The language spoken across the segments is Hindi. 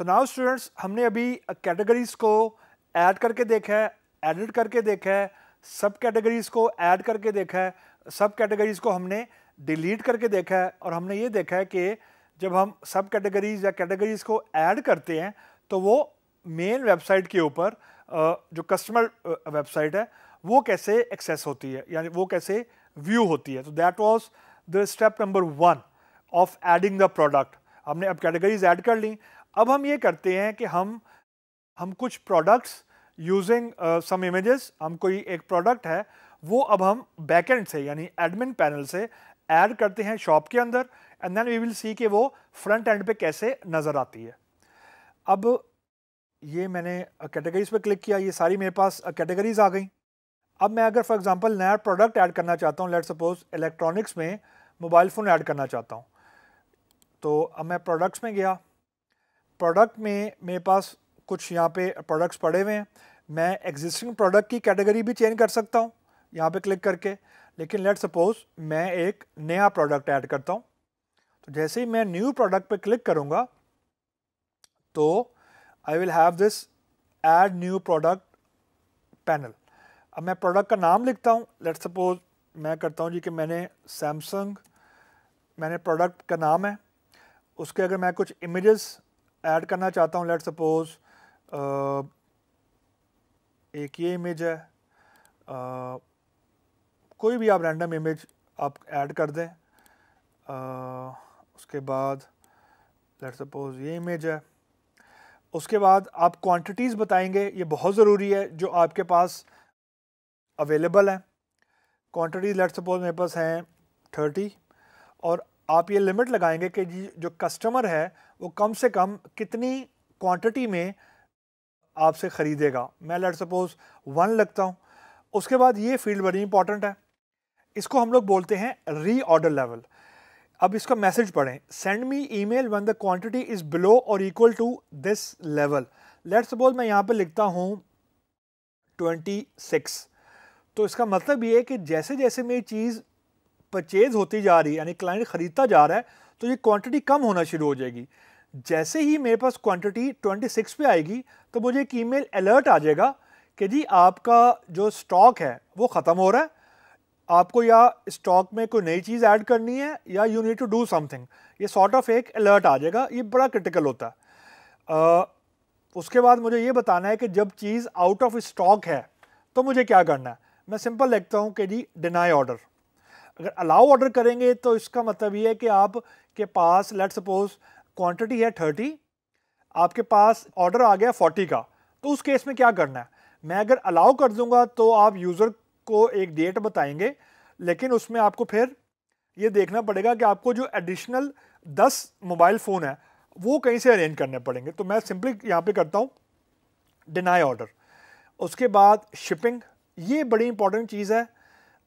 सो नाउ स्टूडेंट्स हमने अभी कैटेगरीज को ऐड करके देखा है एडिट करके देखा है सब कैटेगरीज को ऐड करके देखा है सब कैटेगरीज को हमने डिलीट करके देखा है और हमने ये देखा है कि जब हम सब कैटेगरीज या कैटेगरीज को ऐड करते हैं तो वो मेन वेबसाइट के ऊपर जो कस्टमर वेबसाइट है वो कैसे एक्सेस होती है यानी वो कैसे व्यू होती है तो that was the step number one of adding the product हमने अब कैटेगरीज ऐड कर ली अब हम ये करते हैं कि हम हम कुछ प्रोडक्ट्स यूजिंग सम इमेजेस हम कोई एक प्रोडक्ट है वो अब हम बैकेंड से यानी एडमिन पैनल से ऐड करते हैं शॉप के अंदर and then we will see कि वो फ्रंट एंड पे कैसे नज़र आती है अब ये मैंने कैटेगरीज पे क्लिक किया ये सारी मेरे पास कैटेगरीज आ गई अब मैं अगर फॉर एग्जांपल नया प्रोडक्ट ऐड करना चाहता हूँ लेट सपोज इलेक्ट्रॉनिक्स में मोबाइल फ़ोन ऐड करना चाहता हूँ तो अब मैं प्रोडक्ट्स में गया प्रोडक्ट में मेरे पास कुछ यहाँ पे प्रोडक्ट्स पड़े हुए हैं मैं एग्जिस्टिंग प्रोडक्ट की कैटेगरी भी चेंज कर सकता हूँ यहाँ पे क्लिक करके लेकिन लेट सपोज मैं एक नया प्रोडक्ट ऐड करता हूँ तो जैसे ही मैं न्यू प्रोडक्ट पे क्लिक करूँगा तो I will have this add new product panel अब मैं प्रोडक्ट का नाम लिखता हूँ लेट सपोज मैं करता हूँ जी कि मैंने सैमसंग मैंने प्रोडक्ट का नाम है उसके अगर मैं कुछ इमेजेस ऐड करना चाहता हूँ लेट सपोज़ एक ये इमेज है आ, कोई भी आप रैंडम इमेज आप ऐड कर दें आ, उसके बाद लेट सपोज़ ये इमेज है उसके बाद आप क्वांटिटीज़ बताएंगे ये बहुत ज़रूरी है जो आपके पास अवेलेबल हैं क्वांटिटीज़ लेट सपोज़ मेरे पास हैं थर्टी और आप ये लिमिट लगाएंगे कि जो कस्टमर है वो कम से कम कितनी क्वांटिटी में आपसे ख़रीदेगा मैं लेट सपोज़ वन लगता हूँ उसके बाद ये फील्ड बड़ी इंपॉर्टेंट है इसको हम लोग बोलते हैं री ऑर्डर लेवल अब इसका मैसेज पढ़ें send me email when the quantity is below और equal to this level let suppose मैं यहाँ पर लिखता हूँ ट्वेंटी सिक्स तो इसका मतलब ये है कि जैसे जैसे मेरी चीज़ परचेज़ होती जा रही है यानी क्लाइंट ख़रीदता जा रहा है तो ये क्वांटिटी कम होना शुरू हो जाएगी जैसे ही मेरे पास क्वांटिटी 26 पे आएगी तो मुझे एक ईमेल अलर्ट आ जाएगा कि जी आपका जो स्टॉक है वो ख़त्म हो रहा है आपको या स्टॉक में कोई नई चीज़ ऐड करनी है या you need to do something ये सॉर्ट ऑफ एक अलर्ट आ जाएगा ये बड़ा क्रिटिकल होता है आ, उसके बाद मुझे ये बताना है कि जब चीज़ आउट ऑफ स्टॉक है तो मुझे क्या करना है मैं सिंपल लिखता हूँ कि जी डिनाई ऑर्डर अगर अलाउ ऑर्डर करेंगे तो इसका मतलब ये है कि आप के पास लेट सपोज़ क्वांटिटी है थर्टी आपके पास ऑर्डर आ गया फोर्टी का तो उस केस में क्या करना है मैं अगर अलाउ कर दूंगा तो आप यूज़र को एक डेट बताएंगे लेकिन उसमें आपको फिर ये देखना पड़ेगा कि आपको जो एडिशनल दस मोबाइल फ़ोन है वो कहीं से अरेंज करने पड़ेंगे तो मैं सिंपली यहाँ पे करता हूँ डिनाई ऑर्डर उसके बाद शिपिंग ये बड़ी इंपॉर्टेंट चीज़ है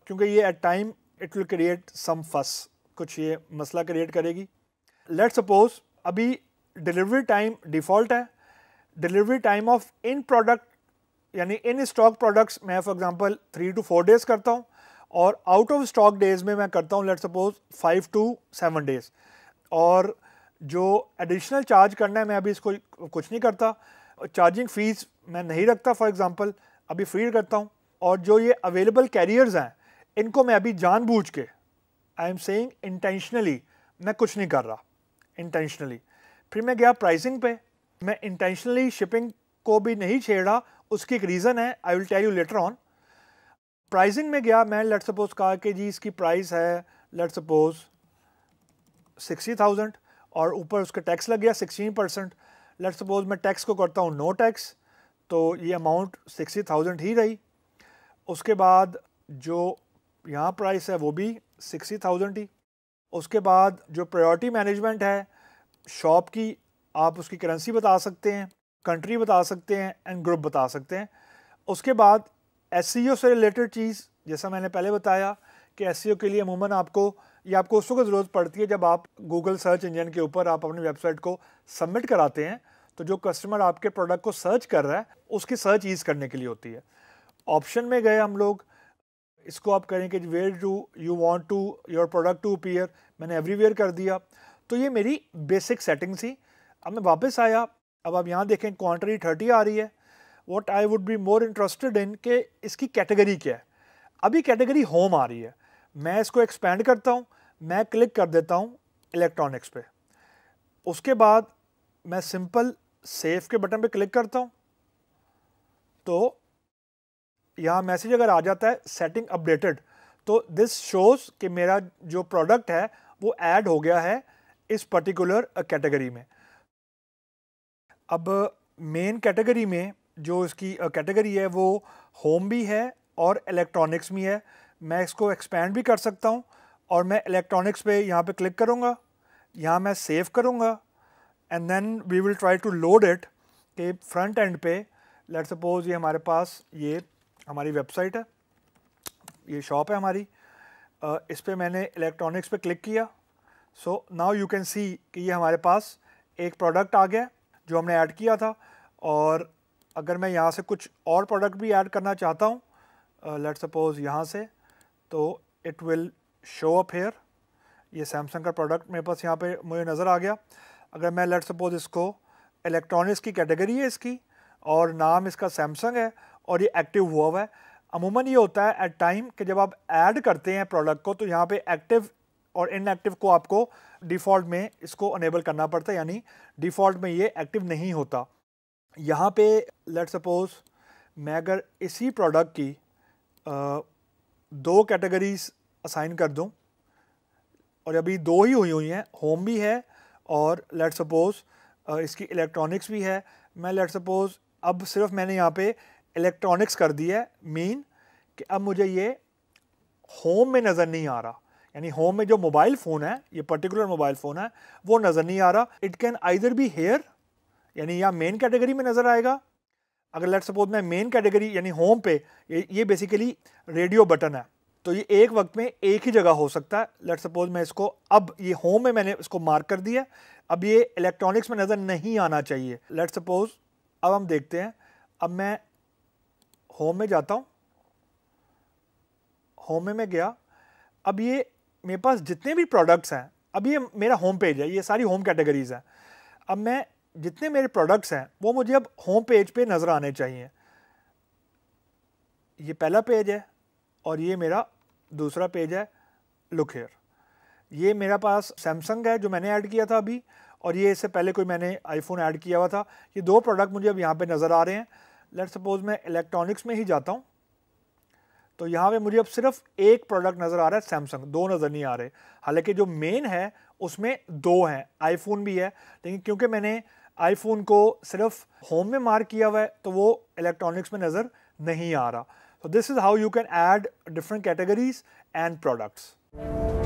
क्योंकि ये at time it will create some fuss कुछ ये मसला क्रिएट करेगी लेट सपोज़ अभी डिलीवरी टाइम डिफ़ॉल्ट है delivery time of in product यानी इन स्टॉक प्रोडक्ट्स मैं for example three two four days करता हूँ और आउट ऑफ स्टॉक डेज़ में मैं करता हूँ let suppose five two seven days और जो एडिशनल चार्ज करना है मैं अभी इसको कुछ नहीं करता चार्जिंग फ़ीस मैं नहीं रखता फॉर एग्ज़ाम्पल अभी फ्री करता हूँ और जो ये अवेलेबल कैरियर्स हैं इनको मैं अभी जानबूझ के आई एम सेइंग इंटेंशनली मैं कुछ नहीं कर रहा इंटेंशनली फिर मैं गया प्राइसिंग पे मैं इंटेंशनली शिपिंग को भी नहीं छेड़ा उसकी एक रीज़न है I will tell you later on pricing में गया मैं लेट सपोज कहा कि जी इसकी प्राइस है लेट सपोज सिक्सटी थाउजेंड और ऊपर उसका टैक्स लग गया सिक्सटीन परसेंट लेट सपोज मैं टैक्स को करता हूँ नो टैक्स तो ये अमाउंट सिक्सटी थाउजेंड ही रही उसके बाद जो यहाँ प्राइस है वो भी सिक्सटी थाउजेंड ही उसके बाद जो प्रायोरिटी मैनेजमेंट है शॉप की आप उसकी करेंसी बता सकते हैं कंट्री बता सकते हैं एंड ग्रुप बता सकते हैं उसके बाद एस e से रिलेटेड चीज़ जैसा मैंने पहले बताया कि एस e के लिए अमूमन आपको ये आपको उस वक्त ज़रूरत पड़ती है जब आप गूगल सर्च इंजन के ऊपर आप अपनी वेबसाइट को सबमिट कराते हैं तो जो कस्टमर आपके प्रोडक्ट को सर्च कर रहा है उसकी सर्च ईज़ करने के लिए होती है ऑप्शन में गए हम लोग इसको आप कि where do you want to your product to appear मैंने एवरीवेयर कर दिया तो ये मेरी बेसिक सेटिंग थी अब मैं वापस आया अब आप यहाँ देखें क्वान्टी थर्टी आ रही है what I would be more interested in के इसकी कैटेगरी क्या है अभी कैटेगरी होम आ रही है मैं इसको एक्सपेंड करता हूँ मैं क्लिक कर देता हूँ इलेक्ट्रॉनिक्स पे उसके बाद मैं सिंपल सेफ के बटन पे क्लिक करता हूँ तो यहाँ मैसेज अगर आ जाता है सेटिंग अपडेटेड तो दिस शोज़ कि मेरा जो प्रोडक्ट है वो ऐड हो गया है इस पर्टिकुलर कैटेगरी में अब मेन कैटेगरी में जो इसकी कैटेगरी है वो होम भी है और इलेक्ट्रॉनिक्स भी है मैं इसको एक्सपेंड भी कर सकता हूँ और मैं इलेक्ट्रॉनिक्स पे यहाँ पे क्लिक करूँगा यहाँ मैं सेव करूँगा and then we will try to load it के फ्रंट एंड पे लेट सपोज ये हमारे पास ये हमारी वेबसाइट है ये शॉप है हमारी इस पर मैंने इलेक्ट्रॉनिक्स पे क्लिक किया so now you can see कि ये हमारे पास एक प्रोडक्ट आ गया जो हमने ऐड किया था और अगर मैं यहाँ से कुछ और प्रोडक्ट भी ऐड करना चाहता हूँ लेट सपोज़ यहाँ से तो it will show up here ये सैमसंग का प्रोडक्ट मेरे पास यहाँ पे मुझे नज़र आ गया अगर मैं लेट सपोज़ इसको इलेक्ट्रॉनिक्स की कैटेगरी है इसकी और नाम इसका सैमसंग है और ये एक्टिव हुआ हुआ है अमूमन ये होता है एट टाइम कि जब आप ऐड करते हैं प्रोडक्ट को तो यहाँ पे एक्टिव और इनएक्टिव को आपको डिफ़ॉल्ट में इसको अनेबल करना पड़ता है यानी डिफ़ॉल्ट में ये एक्टिव नहीं होता यहाँ पे लेट सपोज मैं अगर इसी प्रोडक्ट की आ, दो कैटेगरीज असाइन कर दूँ और अभी दो ही हुई हुई हैं होम भी है और लेट सपोज़ इसकी इलेक्ट्रॉनिक्स भी है मैं लेट सपोज़ अब सिर्फ मैंने यहाँ पे इलेक्ट्रॉनिक्स कर दी है मीन कि अब मुझे ये होम में नज़र नहीं आ रहा यानी होम में जो मोबाइल फ़ोन है ये पर्टिकुलर मोबाइल फ़ोन है वो नज़र नहीं आ रहा it can either be here यानी या मेन कैटेगरी में नज़र आएगा अगर लेट सपोज मैं मेन कैटेगरी यानी होम पे ये, ये बेसिकली रेडियो बटन है तो ये एक वक्त में एक ही जगह हो सकता है लेट सपोज मैं इसको अब ये होम में मैंने इसको मार्क कर दिया अब ये इलेक्ट्रॉनिक्स में नज़र नहीं आना चाहिए लेट सपोज अब हम देखते हैं अब मैं होम में जाता हूँ होम में मैं गया अब ये मेरे पास जितने भी प्रोडक्ट्स हैं अब ये मेरा होम पेज है ये सारी होम कैटेगरीज़ हैं अब मैं जितने मेरे प्रोडक्ट्स हैं वो मुझे अब होम पेज पे नज़र आने चाहिए ये पहला पेज है और ये मेरा दूसरा पेज है लुक हेयर ये मेरा पास सैमसंग है जो मैंने ऐड किया था अभी और ये इससे पहले कोई मैंने आईफोन ऐड किया हुआ था ये दो प्रोडक्ट मुझे अब यहाँ पे नज़र आ रहे हैं लेट सपोज मैं इलेक्ट्रॉनिक्स में ही जाता हूँ तो यहाँ पे मुझे अब सिर्फ एक प्रोडक्ट नज़र आ रहा है सैमसंग दो नज़र नहीं आ रहे हालांकि जो मेन है उसमें दो हैं आईफोन भी है लेकिन क्योंकि मैंने आईफोन को सिर्फ होम में मार्क किया हुआ है तो वो इलेक्ट्रॉनिक्स में नज़र नहीं आ रहा so this is how you can add different categories and products